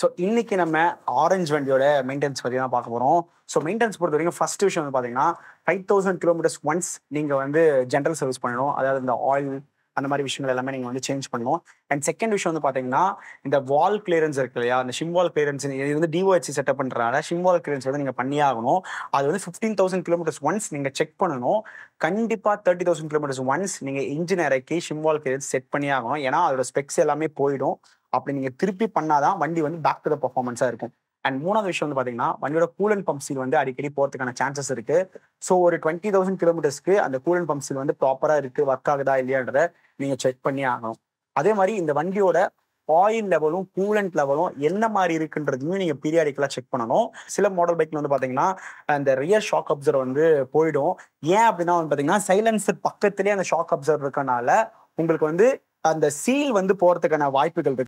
so இன்னைக்கு நம்ம orange வண்டியோட மெயின்டெனன்ஸ் பற்றி தான் பார்க்க போகிறோம் ஸோ மெயின்டெனன்ஸ் பொறுத்த வரைக்கும் ஃபர்ஸ்ட் விஷயம் வந்து பார்த்தீங்கன்னா ஃபைவ் தௌசண்ட் கிலோமீட்டர்ஸ் ஒன்ஸ் நீங்கள் வந்து ஜென்ரல் சர்வீஸ் பண்ணணும் அதாவது இந்த ஆயில் அந்த மாதிரி விஷயங்கள் எல்லாமே நீங்கள் வந்து சேஞ்ச் பண்ணுவோம் அண்ட் செகண்ட் விஷயம் வந்து பார்த்தீங்கன்னா இந்த வால் கிளியரன்ஸ் இருக்கு இல்லையா அந்த ஷிம் வால் கிளியரன்ஸ் இது வந்து டிஓஹெச்சி செட்டப் பண்ணுறனால ஷிம் வால் கிளியரன்ஸ் வந்து நீங்கள் பண்ணியாகணும் ஆகணும் அது வந்து ஃபிஃப்டீன் தௌசண்ட் கிலோமீட்டர்ஸ் ஒன்ஸ் நீங்கள் செக் பண்ணணும் கண்டிப்பாக தேர்ட்டி தௌசண்ட் கிலோமீட்டர்ஸ் ஒன்ஸ் நீங்கள் இன்ஜின் இறக்கி ஷிம் வால் கிளியரன்ஸ் செட் பண்ணியாகணும் ஆகணும் ஏன்னா அதோட ஸ்பெக்ஸ் எல்லாமே போயிடும் அப்படி நீங்கள் திருப்பி பண்ணாதான் வண்டி வந்து பேக் டு த பர்ஃபார்மன்ஸாக இருக்கும் அண்ட் மூணாவது விஷயம் வந்து பார்த்தீங்கன்னா வண்டியோட கூலன் பம்ப் சீல் வந்து அடிக்கடி போகிறதுக்கான சான்சஸ் இருக்கு ஸோ ஒரு டுவெண்ட்டி தௌசண்ட் கிலோமீட்டர்ஸ்க்கு அந்த கூலன் பம்ப் சீல் வந்து ப்ராப்பராக இருக்கு ஒர்க் ஆகுதா இல்லையான்றத நீங்கள் செக் பண்ணி ஆகணும் அதே மாதிரி இந்த வண்டியோட ஆயில் லெவலும் கூலண்ட் லெவலும் என்ன மாதிரி இருக்குன்றதையும் நீங்கள் பீரியாடிக்கலாக செக் பண்ணணும் சில மாடல் பைக்ல வந்து பார்த்தீங்கன்னா அந்த ரியர் ஷாக் அப்சர் வந்து போயிடும் ஏன் அப்படின்னா வந்து பார்த்தீங்கன்னா சைலன்சர் பக்கத்துலேயே அந்த ஷாக் அப்சர் இருக்கனால உங்களுக்கு வந்து அந்த சீல் வந்து போகிறதுக்கான வாய்ப்புகள் இருக்கு